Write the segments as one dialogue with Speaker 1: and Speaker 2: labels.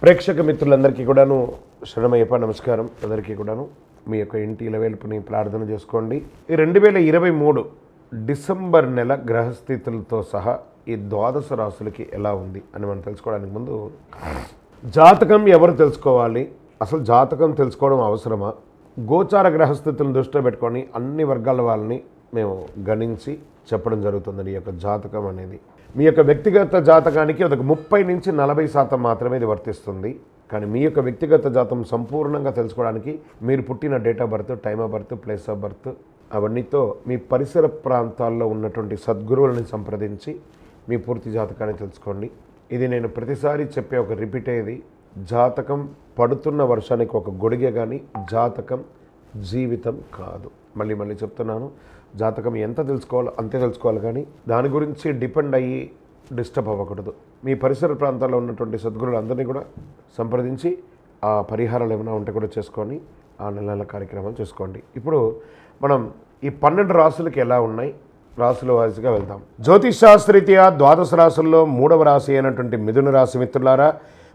Speaker 1: ప్రేక్షక మిత్రులందరికీ కూడాను శరణమయ్యప్ప నమస్కారం అందరికీ కూడాను మీ యొక్క ఇంటి ఇలవేల్పుని ప్రార్థన చేసుకోండి ఈ రెండు వేల ఇరవై మూడు డిసెంబర్ నెల గ్రహస్థితులతో సహా ఈ ద్వాదశ రాసులకి ఎలా ఉంది అని మనం తెలుసుకోవడానికి ముందు జాతకం ఎవరు తెలుసుకోవాలి అసలు జాతకం తెలుసుకోవడం అవసరమా గోచార గ్రహస్థితులను దృష్టిలో పెట్టుకొని అన్ని వర్గాల వాళ్ళని మేము గణించి చెప్పడం జరుగుతుందని యొక్క జాతకం అనేది మీ యొక్క వ్యక్తిగత జాతకానికి ఒక ముప్పై నుంచి నలభై శాతం మాత్రమే ఇది వర్తిస్తుంది కానీ మీ యొక్క వ్యక్తిగత జాతం సంపూర్ణంగా తెలుసుకోవడానికి మీరు పుట్టిన date of birth time of birth place of birth అవన్నీతో మీ పరిసర ప్రాంతాల్లో ఉన్నటువంటి సద్గురువులను సంప్రదించి మీ పూర్తి జాతకాన్ని తెలుసుకోండి ఇది నేను ప్రతిసారి చెప్పే ఒక రిపీట్ అయ్యేది జాతకం పడుతున్న వర్షానికి ఒక గొడిగే కానీ జాతకం జీవితం కాదు మళ్ళీ మళ్ళీ చెప్తున్నాను జాతకం ఎంత తెలుసుకోవాలో అంతే తెలుసుకోవాలి కానీ దాని గురించి డిపెండ్ అయ్యి డిస్టర్బ్ అవ్వకూడదు మీ పరిసర ప్రాంతాల్లో ఉన్నటువంటి సద్గురులు అందరినీ కూడా సంప్రదించి ఆ పరిహారాలు ఏమైనా ఉంటే కూడా చేసుకొని ఆ నెల నెల కార్యక్రమాలు చేసుకోండి ఇప్పుడు మనం ఈ పన్నెండు రాసులకి ఎలా ఉన్నాయి రాసుల వారిగా వెళ్తాం జ్యోతిష్ శాస్త్రీత్యా ద్వాదశ రాసుల్లో మూడవ రాశి అయినటువంటి మిథున రాశి మిత్రులారా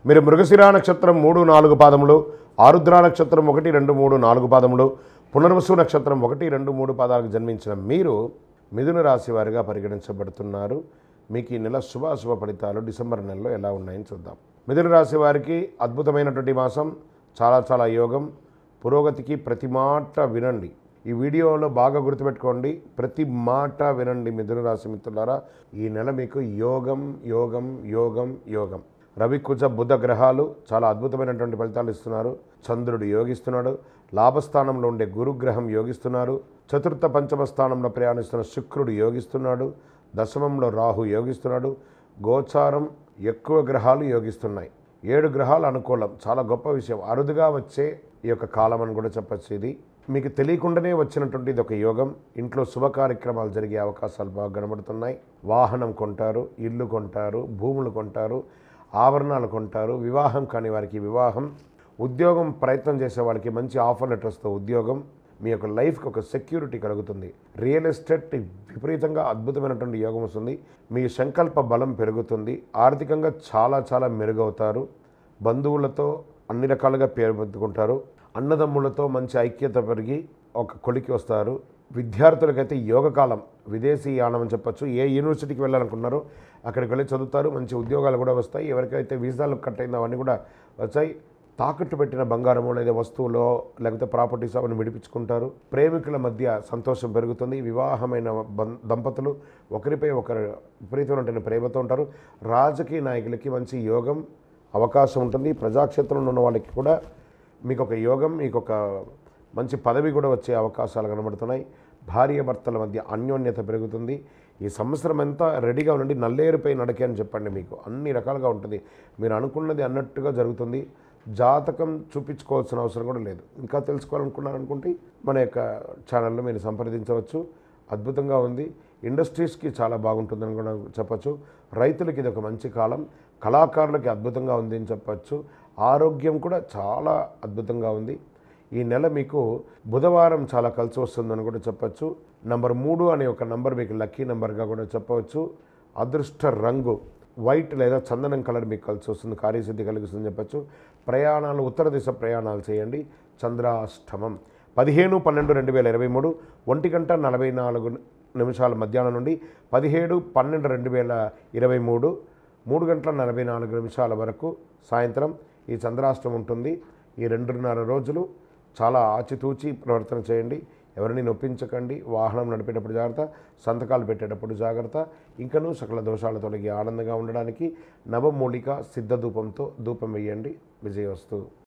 Speaker 1: మీరు మృగశిరా నక్షత్రం మూడు నాలుగు పాదములు ఆరుద్ర నక్షత్రం ఒకటి రెండు మూడు నాలుగు పాదములు పునర్వసు నక్షత్రం ఒకటి రెండు మూడు పాదాలకు జన్మించిన మీరు మిథున రాశి వారిగా పరిగణించబడుతున్నారు మీకు ఈ నెల శుభాశుభ ఫలితాలు డిసెంబర్ నెలలో ఎలా ఉన్నాయని చూద్దాం మిథున రాశి వారికి అద్భుతమైనటువంటి మాసం చాలా చాలా యోగం పురోగతికి ప్రతి మాట వినండి ఈ వీడియోలో బాగా గుర్తుపెట్టుకోండి ప్రతి మాట వినండి మిథున రాశి మిత్రులారా ఈ నెల మీకు యోగం యోగం యోగం యోగం రవి కుజ బుధ గ్రహాలు చాలా అద్భుతమైనటువంటి ఫలితాలు ఇస్తున్నారు చంద్రుడు యోగిస్తున్నాడు లాభస్థానంలో ఉండే గురుగ్రహం యోగిస్తున్నారు చతుర్థ పంచమ స్థానంలో ప్రయాణిస్తున్న శుక్రుడు యోగిస్తున్నాడు దశమంలో రాహు యోగిస్తున్నాడు గోచారం ఎక్కువ గ్రహాలు యోగిస్తున్నాయి ఏడు గ్రహాలు అనుకూలం చాలా గొప్ప విషయం అరుదుగా వచ్చే ఈ యొక్క కాలం అని కూడా చెప్పచ్చు ఇది మీకు తెలియకుండానే వచ్చినటువంటి ఇది ఒక యోగం ఇంట్లో శుభ కార్యక్రమాలు జరిగే అవకాశాలు బాగా కనబడుతున్నాయి వాహనం కొంటారు ఇల్లు కొంటారు భూములు కొంటారు ఆభరణాలు కొంటారు వివాహం కాని వారికి వివాహం ఉద్యోగం ప్రయత్నం చేసే వాళ్ళకి మంచి ఆఫర్ లెటర్స్తో ఉద్యోగం మీ యొక్క లైఫ్కి ఒక సెక్యూరిటీ కలుగుతుంది రియల్ ఎస్టేట్ విపరీతంగా అద్భుతమైనటువంటి యోగం వస్తుంది మీ సంకల్ప బలం పెరుగుతుంది ఆర్థికంగా చాలా చాలా మెరుగవుతారు బంధువులతో అన్ని రకాలుగా పేరు పెట్టుకుంటారు అన్నదమ్ములతో మంచి ఐక్యత పెరిగి ఒక కొలికి వస్తారు విద్యార్థులకైతే యోగకాలం విదేశీ యానం అని చెప్పచ్చు ఏ యూనివర్సిటీకి వెళ్ళాలనుకున్నారో అక్కడికి వెళ్ళి చదువుతారు మంచి ఉద్యోగాలు కూడా వస్తాయి ఎవరికైతే వీసాలు కట్ అయిందో అవన్నీ కూడా వచ్చాయి తాకట్టు పెట్టిన బంగారము లేదా వస్తువులో లేకపోతే ప్రాపర్టీస్ అవన్నీ విడిపించుకుంటారు ప్రేమికుల మధ్య సంతోషం పెరుగుతుంది వివాహమైన దంపతులు ఒకరిపై ఒకరు విపరీతమైనటువంటి ప్రేమతో ఉంటారు రాజకీయ నాయకులకి మంచి యోగం అవకాశం ఉంటుంది ప్రజాక్షేత్రంలో ఉన్న వాళ్ళకి కూడా మీకు ఒక యోగం మీకు ఒక మంచి పదవి కూడా వచ్చే అవకాశాలు కనబడుతున్నాయి భార్య భర్తల మధ్య అన్యోన్యత పెరుగుతుంది ఈ సంవత్సరం అంతా రెడీగా ఉండండి నల్లేరుపై నడకే అని చెప్పండి మీకు అన్ని రకాలుగా ఉంటుంది మీరు అనుకున్నది అన్నట్టుగా జరుగుతుంది జాతకం చూపించుకోవాల్సిన అవసరం కూడా లేదు ఇంకా తెలుసుకోవాలనుకున్నారనుకుంటే మన యొక్క ఛానల్లో మీరు సంప్రదించవచ్చు అద్భుతంగా ఉంది ఇండస్ట్రీస్కి చాలా బాగుంటుందని కూడా చెప్పచ్చు రైతులకి ఇది ఒక మంచి కాలం కళాకారులకి అద్భుతంగా ఉంది అని చెప్పచ్చు ఆరోగ్యం కూడా చాలా అద్భుతంగా ఉంది ఈ నెల మీకు బుధవారం చాలా కలిసి వస్తుందని కూడా చెప్పచ్చు నంబర్ మూడు అనే ఒక నంబర్ మీకు లక్కీ నెంబర్గా కూడా చెప్పవచ్చు అదృష్ట రంగు వైట్ లేదా చందనం కలర్ మీకు కలిసి వస్తుంది కార్యసిద్ధి కలిగిస్తుంది చెప్పచ్చు ప్రయాణాలు ఉత్తర దిశ ప్రయాణాలు చేయండి చంద్రాష్టమం పదిహేను పన్నెండు రెండు వేల ఇరవై మూడు ఒంటి గంట నలభై నాలుగు నిమిషాల మధ్యాహ్నం నుండి పదిహేడు పన్నెండు రెండు వేల ఇరవై మూడు మూడు గంటల నలభై నాలుగు నిమిషాల వరకు సాయంత్రం ఈ చంద్రాష్టమం ఉంటుంది ఈ రెండున్నర రోజులు చాలా ఆచితూచి ప్రవర్తన చేయండి ఎవరిని నొప్పించకండి వాహనం నడిపేటప్పుడు జాగ్రత్త సంతకాలు పెట్టేటప్పుడు జాగ్రత్త ఇంకనూ సకల దోషాలు తొలగి ఆనందంగా ఉండడానికి నవమూలిక సిద్ధ ధూపంతో ధూపం వేయండి విజయవస్తు